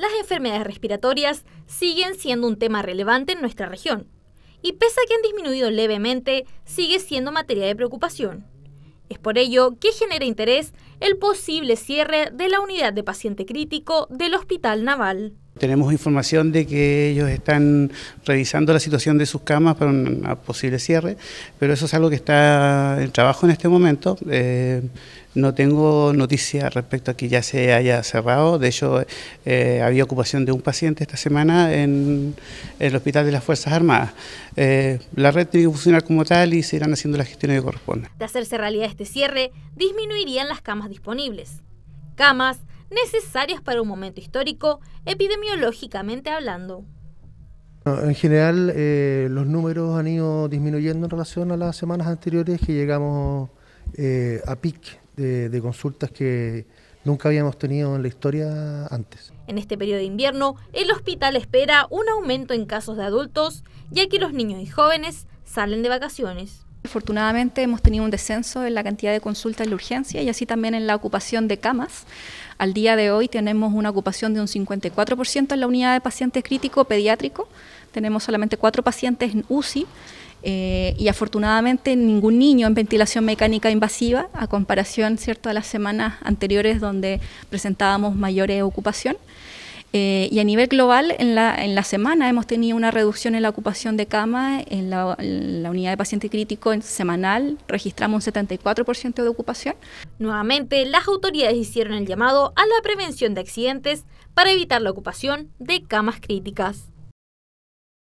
las enfermedades respiratorias siguen siendo un tema relevante en nuestra región, y pese a que han disminuido levemente, sigue siendo materia de preocupación. Es por ello que genera interés el posible cierre de la unidad de paciente crítico del Hospital Naval. Tenemos información de que ellos están revisando la situación de sus camas para un posible cierre, pero eso es algo que está en trabajo en este momento. Eh, no tengo noticia respecto a que ya se haya cerrado. De hecho, eh, había ocupación de un paciente esta semana en el Hospital de las Fuerzas Armadas. Eh, la red tiene que funcionar como tal y se irán haciendo las gestiones que corresponden. De hacerse realidad este cierre, disminuirían las camas disponibles. Camas necesarias para un momento histórico, epidemiológicamente hablando. En general, eh, los números han ido disminuyendo en relación a las semanas anteriores que llegamos eh, a pic de consultas que nunca habíamos tenido en la historia antes. En este periodo de invierno, el hospital espera un aumento en casos de adultos, ya que los niños y jóvenes salen de vacaciones. Afortunadamente hemos tenido un descenso en la cantidad de consultas en la urgencia y así también en la ocupación de camas. Al día de hoy tenemos una ocupación de un 54% en la unidad de pacientes crítico pediátrico. Tenemos solamente cuatro pacientes en UCI eh, y afortunadamente ningún niño en ventilación mecánica invasiva, a comparación cierto, a las semanas anteriores donde presentábamos mayores ocupación. Eh, y a nivel global, en la, semana hemos tenido una reducción en la ocupación de camas en la, unidad de paciente crítico en semanal registramos un 74% de ocupación. Nuevamente, las autoridades hicieron el llamado a la prevención de accidentes para evitar la ocupación de camas críticas.